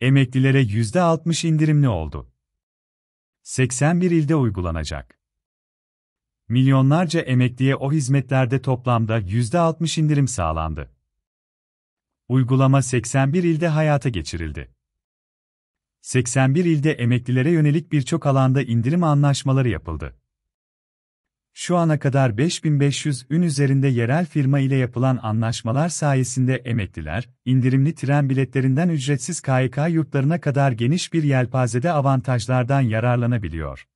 Emeklilere %60 indirimli oldu. 81 ilde uygulanacak. Milyonlarca emekliye o hizmetlerde toplamda %60 indirim sağlandı. Uygulama 81 ilde hayata geçirildi. 81 ilde emeklilere yönelik birçok alanda indirim anlaşmaları yapıldı. Şu ana kadar 5500 ün üzerinde yerel firma ile yapılan anlaşmalar sayesinde emekliler, indirimli tren biletlerinden ücretsiz KYK yurtlarına kadar geniş bir yelpazede avantajlardan yararlanabiliyor.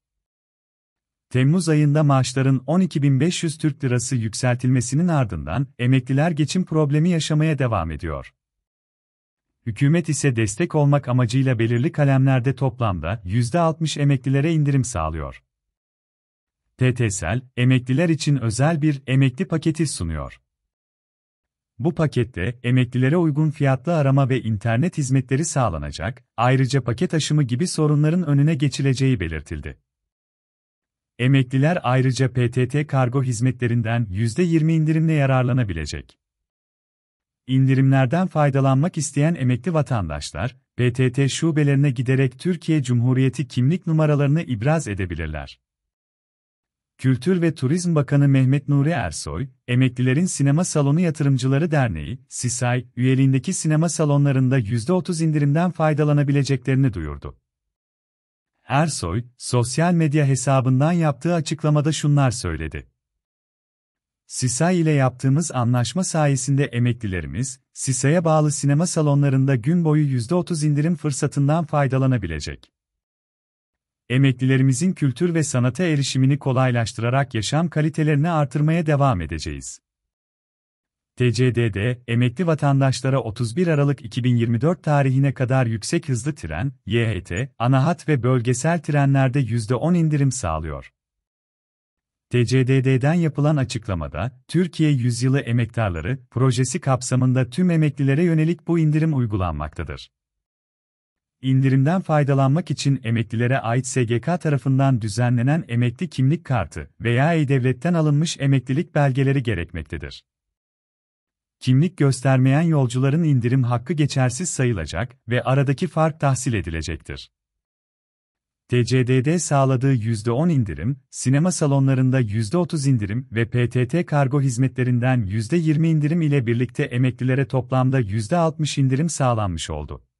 Temmuz ayında maaşların 12.500 Türk Lirası yükseltilmesinin ardından emekliler geçim problemi yaşamaya devam ediyor. Hükümet ise destek olmak amacıyla belirli kalemlerde toplamda %60 emeklilere indirim sağlıyor. TTSel, emekliler için özel bir emekli paketi sunuyor. Bu pakette emeklilere uygun fiyatlı arama ve internet hizmetleri sağlanacak, ayrıca paket aşımı gibi sorunların önüne geçileceği belirtildi. Emekliler ayrıca PTT kargo hizmetlerinden %20 indirimle yararlanabilecek. İndirimlerden faydalanmak isteyen emekli vatandaşlar, PTT şubelerine giderek Türkiye Cumhuriyeti kimlik numaralarını ibraz edebilirler. Kültür ve Turizm Bakanı Mehmet Nuri Ersoy, Emeklilerin Sinema Salonu Yatırımcıları Derneği, SİSAY, üyeliğindeki sinema salonlarında %30 indirimden faydalanabileceklerini duyurdu. Ersoy, sosyal medya hesabından yaptığı açıklamada şunlar söyledi. SİSAY ile yaptığımız anlaşma sayesinde emeklilerimiz, SİSAY'a bağlı sinema salonlarında gün boyu %30 indirim fırsatından faydalanabilecek emeklilerimizin kültür ve sanata erişimini kolaylaştırarak yaşam kalitelerini artırmaya devam edeceğiz. TCDD, emekli vatandaşlara 31 Aralık 2024 tarihine kadar yüksek hızlı tren, YHT, ana hat ve bölgesel trenlerde %10 indirim sağlıyor. TCDD'den yapılan açıklamada, Türkiye Yüzyılı Emektarları projesi kapsamında tüm emeklilere yönelik bu indirim uygulanmaktadır indirimden faydalanmak için emeklilere ait SGK tarafından düzenlenen emekli kimlik kartı veya E-Devlet'ten alınmış emeklilik belgeleri gerekmektedir. Kimlik göstermeyen yolcuların indirim hakkı geçersiz sayılacak ve aradaki fark tahsil edilecektir. TCDD sağladığı %10 indirim, sinema salonlarında %30 indirim ve PTT kargo hizmetlerinden %20 indirim ile birlikte emeklilere toplamda %60 indirim sağlanmış oldu.